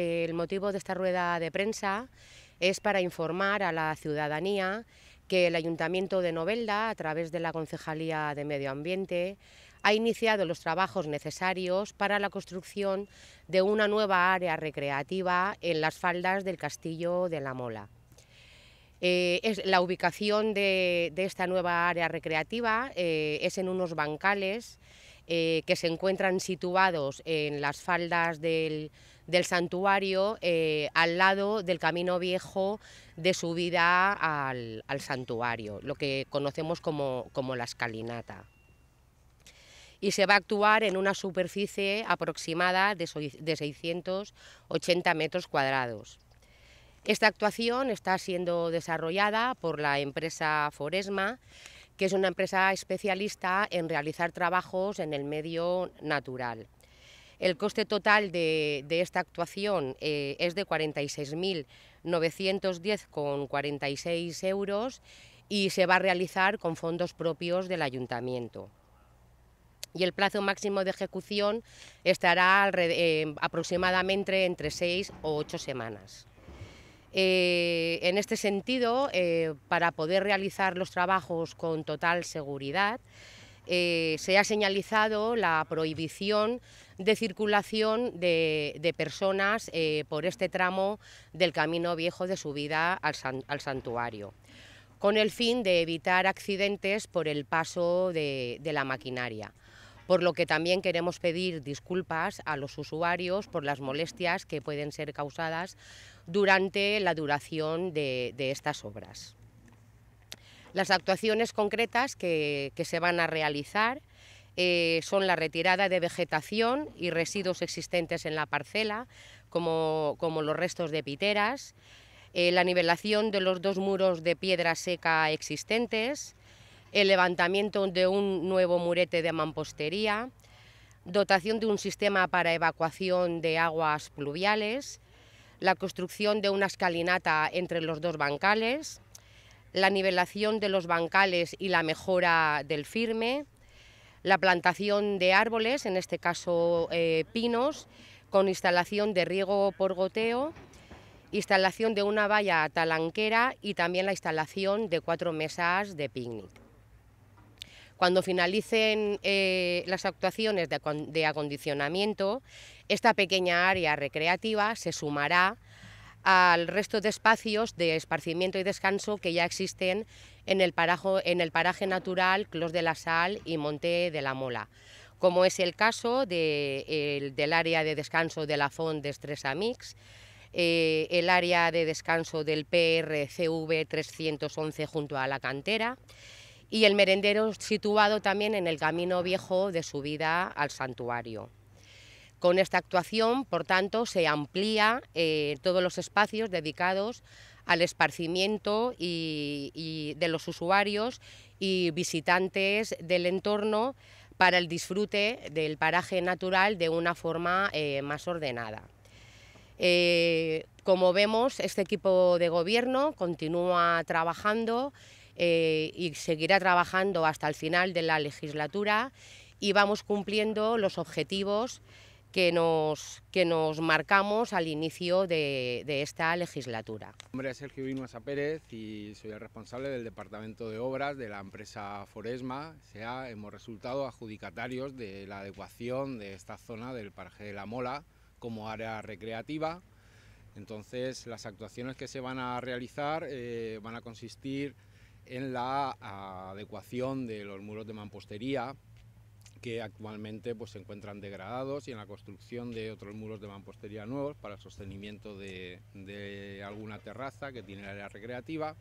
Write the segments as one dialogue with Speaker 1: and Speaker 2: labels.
Speaker 1: El motivo de esta rueda de prensa es para informar a la ciudadanía que el Ayuntamiento de Novelda, a través de la Concejalía de Medio Ambiente, ha iniciado los trabajos necesarios para la construcción de una nueva área recreativa en las faldas del Castillo de la Mola. Eh, es, la ubicación de, esta nueva área recreativa eh, es en unos bancales eh, que se encuentran situados en las faldas del, santuario, eh, al lado del camino viejo de subida al, al santuario, lo que conocemos como, como la escalinata y se va a actuar en una superficie aproximada de 680 metros cuadrados. Esta actuación está siendo desarrollada por la empresa Foresma que es una empresa especialista en realizar trabajos en el medio natural. El coste total de, esta actuación eh, es de 46.910,46 euros y se va a realizar con fondos propios del ayuntamiento. Y el plazo máximo de ejecución estará eh, aproximadamente entre seis o ocho semanas. Eh, en este sentido, eh, para poder realizar los trabajos con total seguridad, eh, se ha señalizado la prohibición de circulación de, personas por este tramo del Camino Viejo de subida al, santuario, con el fin de evitar accidentes por el paso de la maquinaria por lo que también queremos pedir disculpas a los usuarios por las molestias que pueden ser causadas durante la duración de, estas obras. Las actuaciones concretas que, se van a realizar eh, son la retirada de vegetación y residuos existentes en la parcela, como, los restos de piteras, eh, la nivelación de los dos muros de piedra seca existentes, el levantamiento de un nuevo murete de mampostería, dotación de un sistema para evacuación de aguas pluviales, la construcción de una escalinata entre los dos bancales, la nivelación de los bancales y la mejora del firme, la plantación de árboles, en este caso eh, pinos, con instalación de riego por goteo, instalación de una valla talanquera y también la instalación de cuatro mesas de picnic. Cuando finalicen eh, las actuaciones de, acondicionamiento, esta pequeña área recreativa se sumará al resto de espacios de esparcimiento y descanso que ya existen en el, paraje natural Clos de la Sal y Monte de la Mola, como es el caso del área de descanso de la FON de Estresa Mix, eh, el área de descanso del PRCV 311 junto a la cantera, y el merendero situado también en el camino viejo de subida al santuario. Con esta actuación, por tanto, se amplía eh, todos los espacios dedicados al esparcimiento y, de los usuarios y visitantes del entorno para el disfrute del paraje natural de una forma eh, más ordenada. Eh, como vemos, este equipo de gobierno continúa trabajando eh, y seguirá trabajando hasta el final de la legislatura y vamos cumpliendo los objetivos que nos, que nos marcamos al inicio de, de esta legislatura.
Speaker 2: Mi nombre es Sergio Vinuesa Pérez y soy el responsable del Departamento de Obras de la empresa Foresma. Sea, hemos resultado adjudicatarios de la adecuación de esta zona del paraje de La Mola como área recreativa. Entonces, las actuaciones que se van a realizar eh, van a consistir en la ah, adecuación de los muros de mampostería que actualmente pues, se encuentran degradados y en la construcción de otros muros de mampostería nuevos para el sostenimiento de, alguna terraza que tiene el área recreativa.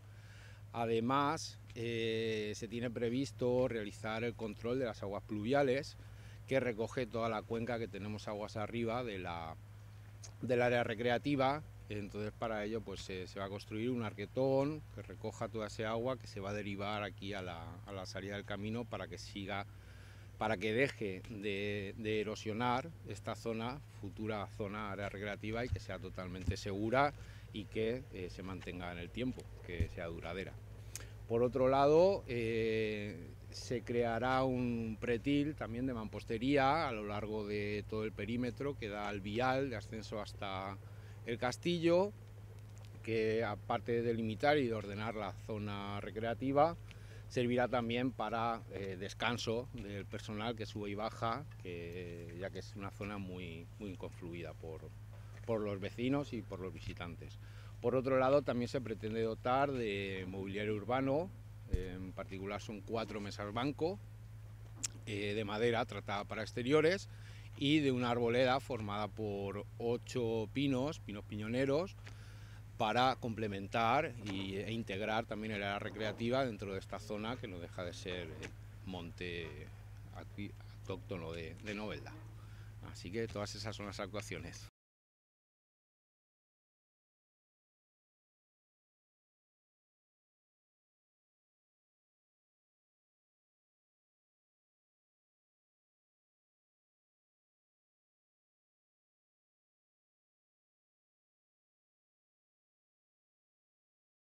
Speaker 2: Además, eh, se tiene previsto realizar el control de las aguas pluviales que recoge toda la cuenca que tenemos aguas arriba de la, del área recreativa entonces para ello pues se, va a construir un arquetón que recoja toda esa agua que se va a derivar aquí a la, salida del camino para que siga, para que deje de, erosionar esta zona, futura zona área recreativa y que sea totalmente segura y que eh, se mantenga en el tiempo, que sea duradera. Por otro lado, eh, se creará un pretil también de mampostería a lo largo de todo el perímetro que da al vial de ascenso hasta el castillo, que aparte de limitar y de ordenar la zona recreativa, servirá también para eh, descanso del personal que sube y baja, ya que es una zona muy, muy confluida por, los vecinos y por los visitantes. Por otro lado, también se pretende dotar de mobiliario urbano, eh, en particular son cuatro mesas banco eh, de madera tratada para exteriores y de una arboleda formada por ocho pinos, pinos piñoneros, para complementar e integrar también el área recreativa dentro de esta zona que no deja de ser monte autóctono de Novelda. Así que todas esas son las actuaciones.